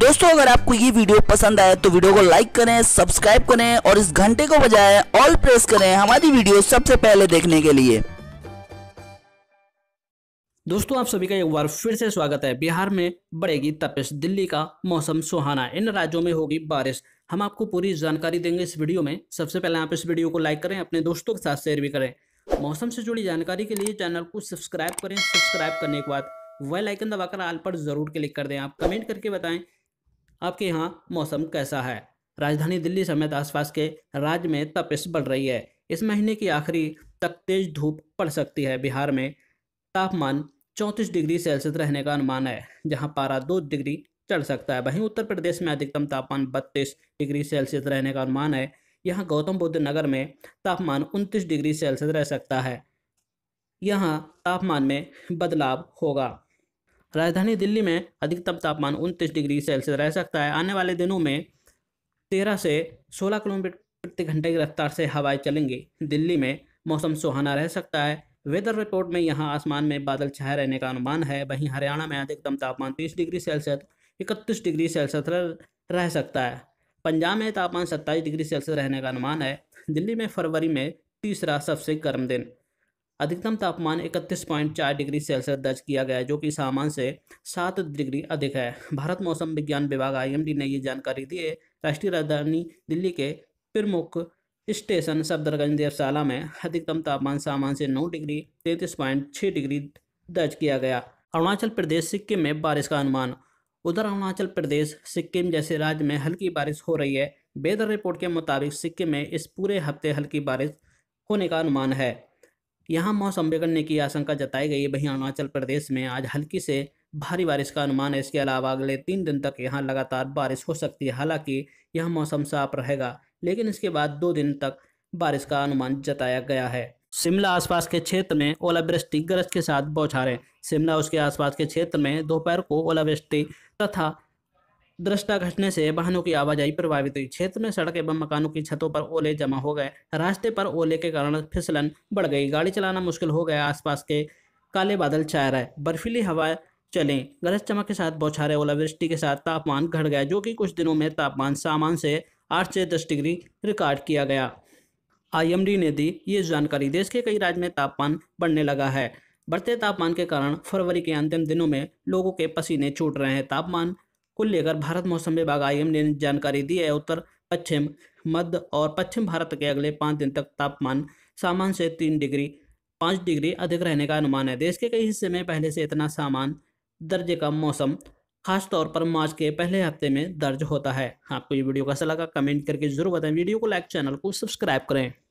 दोस्तों अगर आपको ये वीडियो पसंद आए तो वीडियो को लाइक करें सब्सक्राइब करें और इस घंटे को बजाय ऑल प्रेस करें हमारी वीडियो सबसे पहले देखने के लिए दोस्तों आप सभी का एक बार फिर से स्वागत है बिहार में बढ़ेगी तपिश दिल्ली का मौसम सुहाना इन राज्यों में होगी बारिश हम आपको पूरी जानकारी देंगे इस वीडियो में सबसे पहले आप इस वीडियो को लाइक करें अपने दोस्तों के साथ शेयर भी करें मौसम से जुड़ी जानकारी के लिए चैनल को सब्सक्राइब करें सब्सक्राइब करने के बाद वेल आइकन दबाकर आल पर जरूर क्लिक कर दें आप कमेंट करके बताएं आपके यहाँ मौसम कैसा है राजधानी दिल्ली समेत आसपास के राज्य में तपिश बढ़ रही है इस महीने की आखिरी तक तेज धूप पड़ सकती है बिहार में तापमान चौंतीस डिग्री सेल्सियस रहने का अनुमान है जहां पारा दो डिग्री चढ़ सकता है वहीं उत्तर प्रदेश में अधिकतम तापमान बत्तीस डिग्री सेल्सियस रहने का अनुमान है यहाँ गौतम बुद्ध नगर में तापमान उनतीस डिग्री सेल्सियस रह सकता है यहाँ तापमान में बदलाव होगा राजधानी दिल्ली में अधिकतम तापमान उनतीस डिग्री सेल्सियस रह सकता है आने वाले दिनों में तेरह से सोलह किलोमीटर प्रति घंटे की रफ्तार से हवाएं चलेंगी दिल्ली में मौसम सुहाना रह सकता है वेदर रिपोर्ट में यहाँ आसमान में बादल छाए रहने का अनुमान है वहीं हरियाणा में अधिकतम तापमान तीस डिग्री सेल्सियस इकतीस डिग्री सेल्सियस रह सकता है पंजाब में तापमान सत्ताईस डिग्री सेल्सियस रहने का अनुमान है दिल्ली में फरवरी में तीसरा सबसे गर्म दिन अधिकतम तापमान इकतीस पॉइंट चार डिग्री सेल्सियस दर्ज किया गया जो कि सामान्य से सात डिग्री अधिक है भारत मौसम विज्ञान विभाग आई ने ये जानकारी दी है राष्ट्रीय राजधानी दिल्ली के प्रमुख स्टेशन सफदरगंज देवशाला में अधिकतम तापमान सामान्य से नौ डिग्री तैंतीस पॉइंट छः डिग्री दर्ज किया गया अरुणाचल प्रदेश सिक्किम में बारिश का अनुमान उधर अरुणाचल प्रदेश सिक्किम जैसे राज्य में हल्की बारिश हो रही है वेदर रिपोर्ट के मुताबिक सिक्किम में इस पूरे हफ्ते हल्की बारिश होने का अनुमान है यहाँ मौसम बिगड़ने की आशंका जताई गई है वहीं अरुणाचल प्रदेश में आज हल्की से भारी बारिश का अनुमान है इसके अलावा अगले तीन दिन तक यहाँ लगातार बारिश हो सकती है हालांकि यह मौसम साफ रहेगा लेकिन इसके बाद दो दिन तक बारिश का अनुमान जताया गया है शिमला आसपास के क्षेत्र में ओलावृष्टि गरज के साथ बौछारें शिमला उसके आसपास के क्षेत्र में दोपहर को ओलावृष्टि तथा दृष्टा घटने से वाहनों की आवाजाही प्रभावित हुई क्षेत्र में सड़क एवं मकानों की छतों पर ओले जमा हो गए रास्ते पर ओले के कारण फिसलन बढ़ गई गाड़ी चलाना मुश्किल हो गया आसपास के काले बादल छाए रहे बर्फीली हवा चले गरज चमक के साथ बौछारे ओलावृष्टि के साथ तापमान घट गया जो कि कुछ दिनों में तापमान सामान से आठ से दस डिग्री रिकॉर्ड किया गया आईएमडी ने दी ये जानकारी देश के कई राज्य में तापमान बढ़ने लगा है बढ़ते तापमान के कारण फरवरी के अंतिम दिनों में लोगों के पसीने छूट रहे हैं तापमान को लेकर भारत मौसम विभाग आई ने जानकारी दी है उत्तर पश्चिम मध्य और पश्चिम भारत के अगले पाँच दिन तक तापमान सामान्य से तीन डिग्री पाँच डिग्री अधिक रहने का अनुमान है देश के कई हिस्से में पहले से इतना सामान दर्जे का मौसम खासतौर पर मार्च के पहले हफ्ते में दर्ज होता है आपको ये वीडियो कैसा लगा कमेंट करके जरूर बताएं वीडियो को लाइक चैनल को सब्सक्राइब करें